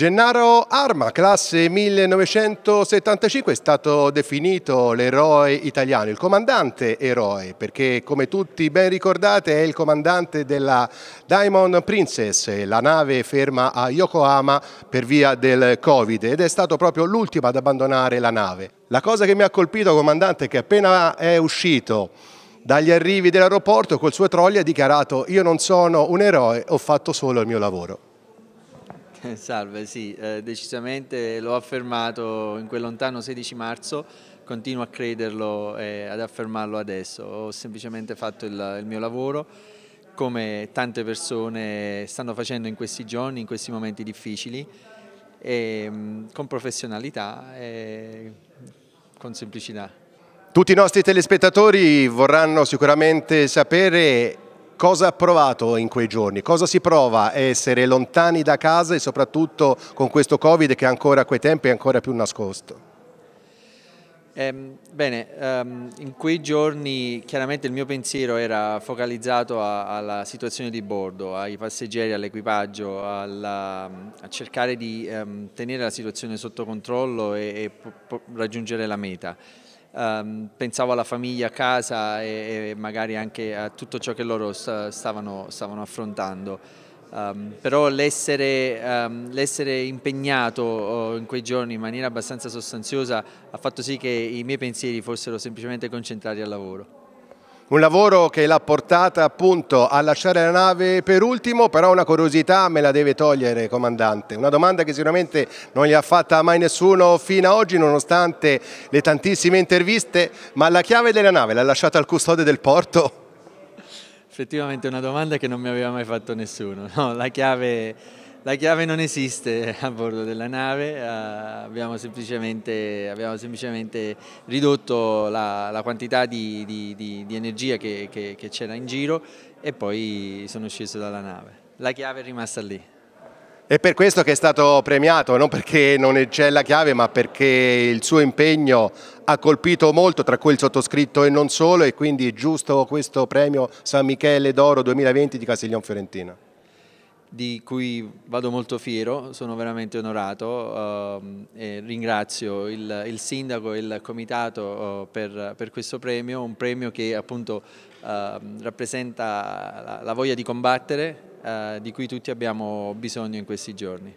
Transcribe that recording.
Gennaro Arma, classe 1975, è stato definito l'eroe italiano, il comandante eroe, perché come tutti ben ricordate è il comandante della Diamond Princess, la nave ferma a Yokohama per via del Covid ed è stato proprio l'ultimo ad abbandonare la nave. La cosa che mi ha colpito, comandante, è che appena è uscito dagli arrivi dell'aeroporto col suo trolley ha dichiarato io non sono un eroe, ho fatto solo il mio lavoro. Eh, salve, sì, eh, decisamente l'ho affermato in quel lontano 16 marzo, continuo a crederlo e ad affermarlo adesso. Ho semplicemente fatto il, il mio lavoro come tante persone stanno facendo in questi giorni, in questi momenti difficili, e, mm, con professionalità e con semplicità. Tutti i nostri telespettatori vorranno sicuramente sapere Cosa ha provato in quei giorni? Cosa si prova a essere lontani da casa e soprattutto con questo Covid che ancora a quei tempi è ancora più nascosto? Eh, bene, ehm, in quei giorni chiaramente il mio pensiero era focalizzato a, alla situazione di bordo, ai passeggeri, all'equipaggio, a cercare di ehm, tenere la situazione sotto controllo e, e raggiungere la meta um, pensavo alla famiglia, a casa e, e, magari anche a tutto ciò che loro stavano, stavano affrontando. Um, però l'essere, um, l'essere, impegnato oh, in quei giorni in maniera abbastanza sostanziosa ha fatto sì che i miei pensieri fossero semplicemente concentrati al lavoro un lavoro che l'ha portata appunto a lasciare la nave per ultimo, però una curiosità me la deve togliere, comandante. Una domanda che sicuramente non gli ha fatta mai nessuno fino ad oggi, nonostante le tantissime interviste, ma la chiave della nave l'ha lasciata al custode del porto? Effettivamente una domanda che non mi aveva mai fatto nessuno. No, la chiave la chiave non esiste a bordo della nave, eh, abbiamo semplicemente, abbiamo semplicemente ridotto la, la, quantità di, di, di, di energia che, che, che c'era in giro e poi sono sceso dalla nave. La chiave è rimasta lì. È per questo che è stato premiato, non perché non c'è la chiave, ma perché il suo impegno ha colpito molto, tra cui il sottoscritto e non solo, e quindi è giusto questo premio San Michele d'Oro 2020 di Castiglion Fiorentina di cui vado molto fiero, sono veramente onorato eh, ringrazio il, il, sindaco e il comitato eh, per, per, questo premio, un premio che appunto eh, rappresenta la, la, voglia di combattere eh, di cui tutti abbiamo bisogno in questi giorni.